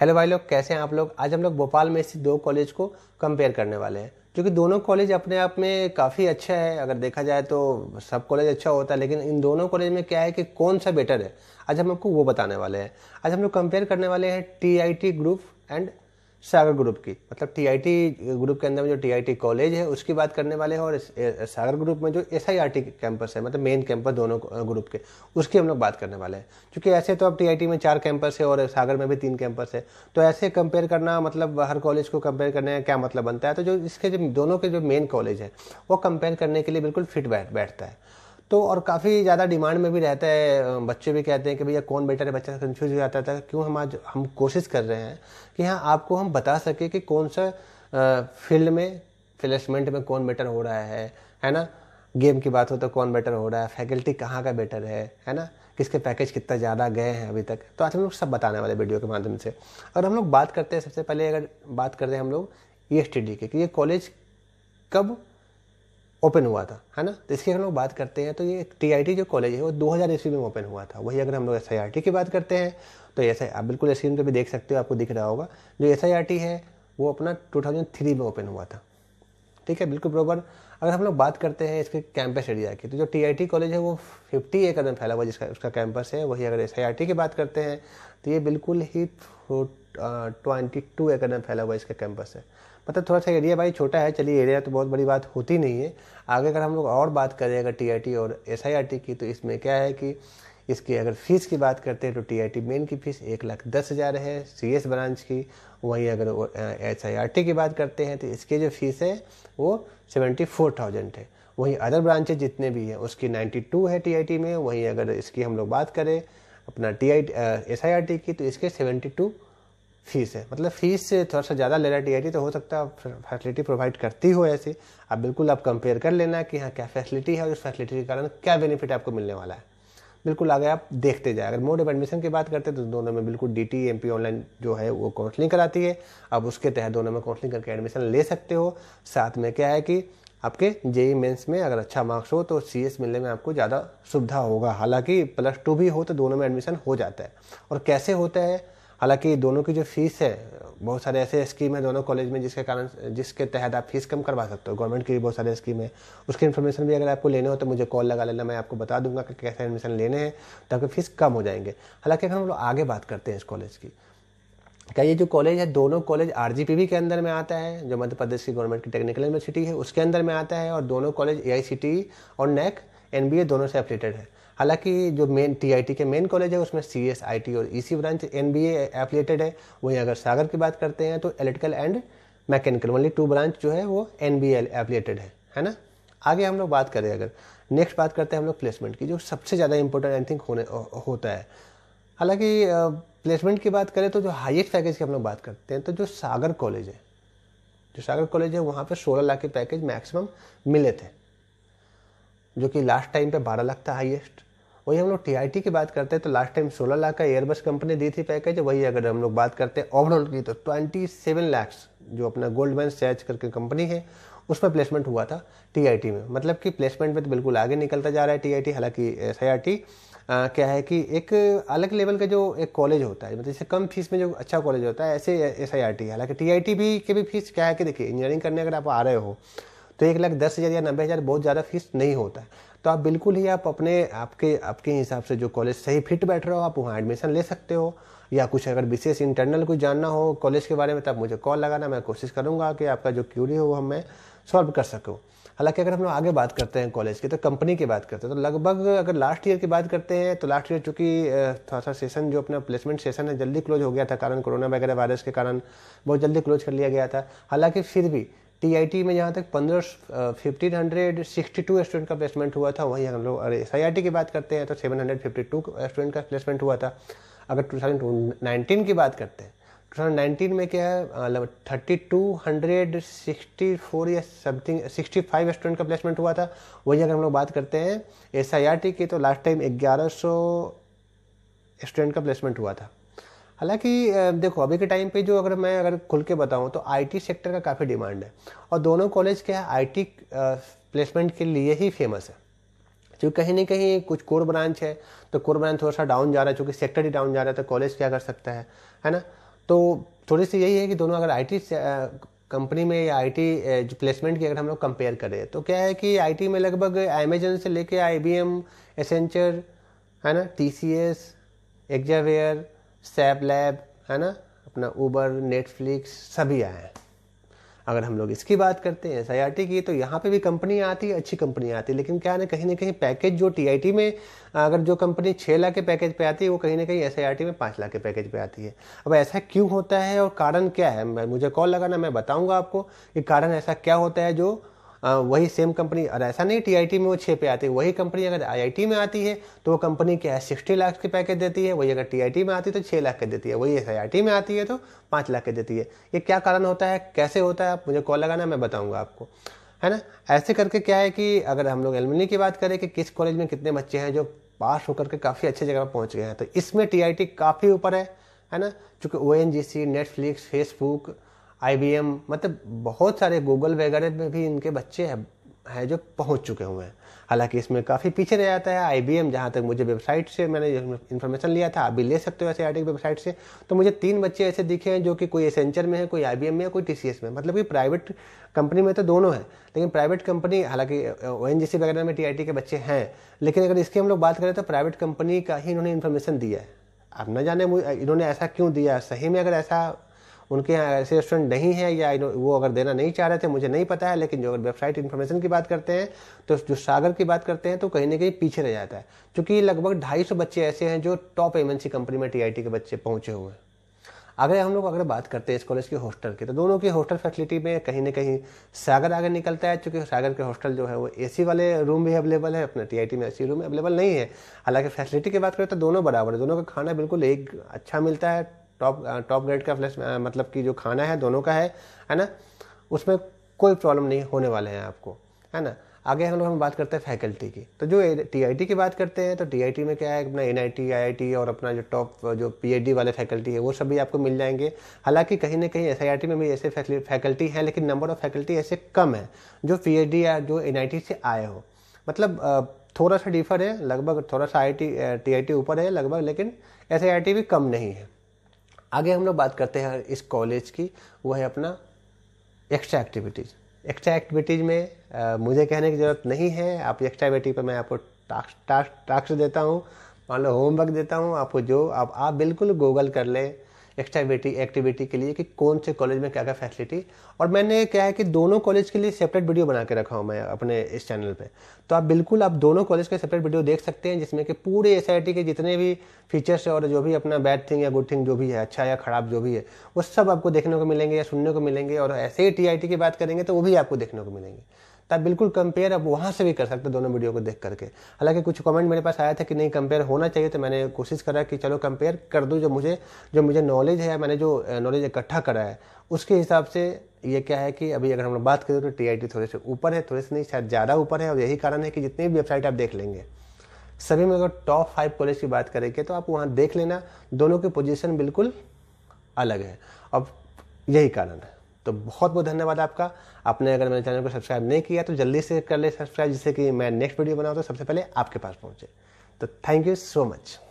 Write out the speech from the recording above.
hello भाई लोग कैसे हैं आप लोग आज हम लोग भोपाल में स्थित दो कॉलेज को कंपेयर करने वाले हैं क्योंकि दोनों कॉलेज अपने आप में काफ़ी अच्छा है अगर देखा जाए तो सब कॉलेज अच्छा होता है लेकिन इन दोनों कॉलेज में क्या है कि कौन सा बेटर है आज हम आपको वो बताने वाले हैं आज हम लोग कंपेयर करने वाले हैं T group and Sagar group की मतलब टीआईटी ग्रुप के अंदर में जो टीआईटी कॉलेज है उसकी बात करने वाले हैं और सागर ग्रुप में जो एस कैंपस है मतलब मेन कैंपस दोनों ग्रुप के उसकी हम लोग बात करने वाले हैं क्योंकि ऐसे तो अब टीआईटी में चार कैंपस है और सागर में भी तीन कैंपस है तो ऐसे कंपेयर करना मतलब हर कॉलेज को कंपेयर करने का क्या मतलब बनता है तो जो इसके जो दोनों के जो मेन कॉलेज है वो कंपेयर करने के लिए बिल्कुल फिट बैठ बैठता है तो और काफ़ी ज़्यादा डिमांड में भी रहता है बच्चे भी कहते हैं कि भैया कौन बेटर है बच्चा कन्फ्यूज हो जाता था क्यों हम आज हम कोशिश कर रहे हैं कि हाँ आपको हम बता सकें कि कौन सा फील्ड में प्लेसमेंट में कौन बेटर हो रहा है है ना गेम की बात हो तो कौन बेटर हो रहा है फैकल्टी कहाँ का बेटर है है ना किसके पैकेज कितना ज़्यादा गए हैं अभी तक तो आज हम लोग सब बताने वाले वीडियो के माध्यम से अगर हम लोग बात करते हैं सबसे पहले अगर बात करते हैं हम लोग ई एस टी डी की कि ये कॉलेज कब ओपन हुआ था है ना तो इसकी हम लोग बात करते हैं तो ये टी जो कॉलेज है वो 2000 ईस्वी में ओपन हुआ था वही अगर हम लोग एस की बात करते हैं तो ऐसे आप बिल्कुल स्क्रीन पर भी देख सकते हो आपको दिख रहा होगा जो एस है वो अपना 2003 में ओपन हुआ था ठीक है बिल्कुल प्रॉपर अगर हम लोग बात करते हैं इसके कैंपस एरिया की तो जो टी कॉलेज है वो फिफ्टी ए कदम फैला हुआ जिसका उसका कैंपस है वही अगर एस की बात करते हैं तो ये बिल्कुल ही ट्वेंटी टू ए कदम फैला हुआ इसका कैंपस है मतलब थोड़ा सा एरिया भाई छोटा है चलिए एरिया तो बहुत बड़ी बात होती नहीं है आगे अगर हम लोग और बात करें अगर टी और एस की तो इसमें क्या है कि इसकी अगर फ़ीस की बात करते हैं तो टी आई टी मेन की फ़ीस एक लाख दस हज़ार है सी एस ब्रांच की वहीं अगर एस आई आर टी की बात करते हैं तो इसके जो फ़ीस है वो सेवेंटी फोर थाउजेंड है वहीं अदर ब्रांचेज जितने भी हैं उसकी नाइन्टी टू है टी आई टी में वहीं अगर इसकी हम लोग बात करें अपना T I S I R T की तो इसके सेवेंटी टू फीस है मतलब फीस से थोड़ा सा ज़्यादा ले रहा है तो हो सकता है फैसिलिटी प्रोवाइड करती हो ऐसी आप बिल्कुल आप कंपेयर कर लेना कि हाँ क्या फैसिलिटी है और उस फैसिलिटी के कारण क्या बेनिफिट आपको मिलने वाला है बिल्कुल आगे आप देखते जाए अगर मोड ऑफ एडमिशन की बात करते हैं तो दोनों में बिल्कुल D T M P online जो है वो काउंसलिंग कराती है आप उसके तहत दोनों में काउंसलिंग करके एडमिशन ले सकते हो साथ में क्या है कि आपके जेई मेन्स e में अगर अच्छा मार्क्स हो तो सी मिलने में आपको ज़्यादा सुविधा होगा हालांकि प्लस टू भी हो तो दोनों में एडमिशन हो जाता है और कैसे होता है हालांकि दोनों की जो फीस है बहुत सारे ऐसे स्कीम है दोनों कॉलेज में जिसके कारण जिसके तहत आप फीस कम करवा सकते हो गवर्नमेंट की भी बहुत सारे स्कीम है उसकी इन्फॉर्मेशन भी अगर आपको लेने हो तो मुझे कॉल लगा लेना मैं आपको बता दूंगा कि कैसे एडमिशन लेने हैं ताकि फीस कम हो जाएंगे हालांकि अगर हम लोग आगे बात करते हैं इस कॉलेज की क्या ये जो कॉलेज है दोनों कॉलेज आर के अंदर में आता है जो मध्य प्रदेश की गवर्नमेंट की टेक्निकल यूनिवर्सिटी है उसके अंदर में आता है और दोनों कॉलेज ए e और नैक एन e दोनों से अपडेटेड है हालांकि जो मेन टीआईटी के मेन कॉलेज है उसमें सी एस आई टी और E C branch N B affiliated है वहीं अगर सागर की बात करते हैं तो electrical and mechanical only two branch जो है वो एन बी एल एफिलेटेड है है ना आगे हम लोग बात करें अगर नेक्स्ट बात करते हैं हम लोग प्लेसमेंट की जो सबसे ज़्यादा इंपॉर्टेंट आई थिंक होने होता है हालांकि प्लेसमेंट की बात करें तो जो हाईएस्ट पैकेज की हम लोग बात करते हैं तो जो सागर कॉलेज है जो सागर कॉलेज है वहाँ पे 16 लाख के पैकेज मैक्सिमम मिले थे जो कि लास्ट टाइम पे 12 लाख था हाइएस्ट वही हम लोग टी की बात करते हैं तो लास्ट टाइम सोलह लाख का एयरबस कंपनी दी थी पैकेज वही अगर हम लोग बात करते हैं ओवरऑल की तो ट्वेंटी सेवन लैक्स जो अपना गोल्ड मैन सैच करके कंपनी है उस पर प्लेसमेंट हुआ था टी में मतलब कि प्लेसमेंट में तो बिल्कुल आगे निकलता जा रहा है टी हालांकि एस आ, क्या है कि एक अलग लेवल का जो एक कॉलेज होता है मतलब जैसे कम फीस में जो अच्छा कॉलेज होता है ऐसे एस आई आर टी हालांकि टी आई टी भी के भी फीस क्या है कि देखिए इंजीनियरिंग करने अगर आप आ रहे हो तो एक लाख दस हज़ार या नब्बे हज़ार बहुत ज़्यादा फीस नहीं होता है तो आप बिल्कुल ही आप अपने आपके आपके हिसाब से जो कॉलेज सही फिट बैठ रहे हो आप वहाँ एडमिशन ले सकते हो या कुछ अगर विशेष इंटरनल कुछ जानना हो कॉलेज के बारे में तो आप मुझे कॉल लगाना मैं कोशिश करूँगा कि आपका जो क्यूरी हो वो मैं सॉल्व कर सकूँ हालांकि अगर हम लोग आगे बात करते हैं कॉलेज की तो कंपनी की बात करते हैं तो लगभग अगर लास्ट ईयर की बात करते हैं तो लास्ट ईयर चूंकि थोड़ा सा सेशन जो अपना प्लेसमेंट सेशन है जल्दी क्लोज हो गया था कारण कोरोना वगैरह वायरस के कारण बहुत जल्दी क्लोज कर लिया गया था हालांकि फिर भी टीआईटी में जहाँ तक पंद्रह fifteen hundred sixty two student का प्लेसमेंट हुआ था वहीं हम लोग अगर एस की बात करते हैं तो seven hundred fifty two student का प्लेसमेंट हुआ था अगर टू थाउजेंड नाइनटीन की बात करते हैं टू थाउजेंड नाइनटीन में क्या है मतलब thirty two hundred sixty four या समथिंग सिक्सटी फाइव स्टूडेंट का प्लेसमेंट हुआ था वही अगर हम लोग बात करते हैं एस आई आर टी की तो लास्ट टाइम ग्यारह सौ स्टूडेंट का प्लेसमेंट हुआ था हालांकि देखो अभी के टाइम पे जो अगर मैं अगर खुल के बताऊँ तो आईटी सेक्टर का काफ़ी डिमांड है और दोनों कॉलेज क्या है टी प्लेसमेंट के लिए ही फेमस है क्योंकि कहीं ना कहीं कुछ कोर ब्रांच है तो कोर ब्रांच थोड़ा सा डाउन जा रहा है चूँकि सेक्टर ही डाउन जा रहा है तो कॉलेज क्या कर सकता है है ना तो थोड़ी सी यही है कि दोनों अगर आईटी कंपनी में या आईटी जो प्लेसमेंट की अगर हम लोग कंपेयर करें तो क्या है कि आईटी में लगभग अमेजन से लेके आईबीएम एसेंचर है ना टीसीएस एग्जावेयर सैब लैब है ना अपना ऊबर नेटफ्लिक्स सभी आए हैं अगर हम लोग इसकी बात करते हैं एस की तो यहाँ पे भी कंपनी आती है अच्छी कंपनी आती है लेकिन क्या ना कहीं ना कहीं पैकेज जो टी में अगर जो कंपनी छः लाख के पैकेज पे आती है वो कहीं ना कहीं एस में पाँच लाख के पैकेज पे आती है अब ऐसा क्यों होता है और कारण क्या है मुझे कॉल लगाना मैं बताऊँगा आपको कि कारण ऐसा क्या होता है जो वही सेम कंपनी और ऐसा नहीं टीआईटी में वो छः पे आती है वही कंपनी अगर आईआईटी में आती है तो वो कंपनी क्या है सिक्सटी लाख के पैकेज देती है वही अगर टीआईटी में आती है तो छः लाख के देती है वही आई में आती है तो पाँच लाख के देती है ये क्या कारण होता है कैसे होता है आप मुझे कॉल लगाना मैं बताऊँगा आपको है ना ऐसे करके क्या है कि अगर हम लोग एलमिनी की बात करें कि किस कॉलेज में कितने बच्चे हैं जो पास होकर के काफ़ी अच्छे जगह पर पहुँच गए हैं तो इसमें टी काफ़ी ऊपर है है ना चूँकि O N G C Netflix Facebook आई मतलब बहुत सारे गूगल वगैरह में भी इनके बच्चे हैं है जो पहुंच चुके हुए हैं हालांकि इसमें काफ़ी पीछे रह जाता है आई बी एम जहाँ तक मुझे वेबसाइट से मैंने इन्फॉर्मेशन लिया था आप भी ले सकते हो ऐसे आर्टिक वेबसाइट से तो मुझे तीन बच्चे ऐसे दिखे हैं जो कि कोई एसेंचर में है कोई आई बी एम में है कोई टी सी एस में मतलब कि प्राइवेट कंपनी में तो दोनों है लेकिन प्राइवेट कंपनी हालांकि ओ एन जी सी वगैरह में टी आई टी के बच्चे हैं लेकिन अगर इसकी हम लोग बात करें तो प्राइवेट कंपनी का ही इन्होंने इन्फॉर्मेशन दिया है आप न जाने इन्होंने ऐसा क्यों दिया सही में अगर ऐसा उनके यहाँ ऐसे रेस्टोरेंट नहीं है या वो अगर देना नहीं चाह रहे थे मुझे नहीं पता है लेकिन जो अगर वेबसाइट इन्फॉर्मेशन की बात करते हैं तो जो सागर की बात करते हैं तो कहीं ना कहीं पीछे रह जाता है क्योंकि लगभग ढाई बच्चे ऐसे हैं जो टॉप एमएनसी कंपनी में टी के बच्चे पहुँचे हुए हैं अगर हम लोग अगर बात करते हैं इस कॉलेज के हॉस्टल की तो दोनों की हॉस्टल फैसिलिटी में कहीं ना कहीं सागर आगे निकलता है क्योंकि सागर के हॉस्टल जो है वो एसी वाले रूम भी अवेलेबल है अपने टीआईटी में एसी रूम अवेलेबल नहीं है हालांकि फैसिलिटी की बात करें तो दोनों बराबर है दोनों का खाना बिल्कुल एक अच्छा मिलता है टॉप टॉप ग्रेड का फ्लैश मतलब कि जो खाना है दोनों का है है ना उसमें कोई प्रॉब्लम नहीं होने वाले हैं आपको है ना आगे हम लोग हम बात करते हैं फैकल्टी की तो जो टी की बात करते हैं तो टी में क्या है अपना एन आई और अपना जो टॉप जो पी वाले फैकल्टी है वो सभी आपको मिल जाएंगे हालांकि कहीं ना कहीं एस में भी ऐसे फैकल्टी हैं लेकिन नंबर ऑफ फैकल्टी ऐसे कम है जो पी या जो एन से आए हो मतलब थोड़ा सा डिफर है लगभग थोड़ा सा आई टी ऊपर है लगभग लेकिन एस भी कम नहीं है आगे हम लोग बात करते हैं इस कॉलेज की वो है अपना एक्स्ट्रा एक्टिविटीज़ एक्स्ट्रा एक्टिविटीज़ में आ, मुझे कहने की ज़रूरत नहीं है आप एक्स्ट्रा एक्टिविटी पर मैं आपको टास्क टास्क टास्क देता हूँ मान लो होमवर्क देता हूँ आपको जो आप आप बिल्कुल गूगल कर लें एक्स्ट्रा एक्टिविटी के लिए कि कौन से कॉलेज में क्या क्या फैसिलिटी और मैंने क्या है कि दोनों कॉलेज के लिए सेपरेट वीडियो बना के रखा हूँ मैं अपने इस चैनल पर तो आप बिल्कुल आप दोनों कॉलेज के सेपरेट वीडियो देख सकते हैं जिसमें कि पूरे एस के जितने भी फीचर्स है और जो भी अपना बैड थिंग या गुड थिंग जो भी है अच्छा या खराब जो भी है वो सब आपको देखने को मिलेंगे या सुनने को मिलेंगे और ऐसे ही टी की बात करेंगे तो वो भी आपको देखने को मिलेंगे तो आप बिल्कुल कंपेयर आप वहाँ से भी कर सकते हैं दोनों वीडियो को देख करके हालांकि कुछ कमेंट मेरे पास आया था कि नहीं कंपेयर होना चाहिए तो मैंने कोशिश करा कि चलो कंपेयर कर दूँ जो मुझे जो मुझे नॉलेज है मैंने जो नॉलेज इकट्ठा करा है उसके हिसाब से ये क्या है कि अभी अगर हम लोग बात करें तो टी थोड़े से ऊपर है थोड़े से नहीं शायद ज़्यादा ऊपर है और यही कारण है कि जितनी भी वेबसाइट आप देख लेंगे सभी में अगर टॉप फाइव कॉलेज की बात करेंगे तो आप वहाँ देख लेना दोनों की पोजीशन बिल्कुल अलग है अब यही कारण है तो बहुत बहुत धन्यवाद आपका आपने अगर मेरे चैनल को सब्सक्राइब नहीं किया तो जल्दी से कर ले सब्सक्राइब जिससे कि मैं नेक्स्ट वीडियो बनाऊँ तो सबसे पहले आपके पास पहुँचे तो थैंक यू सो मच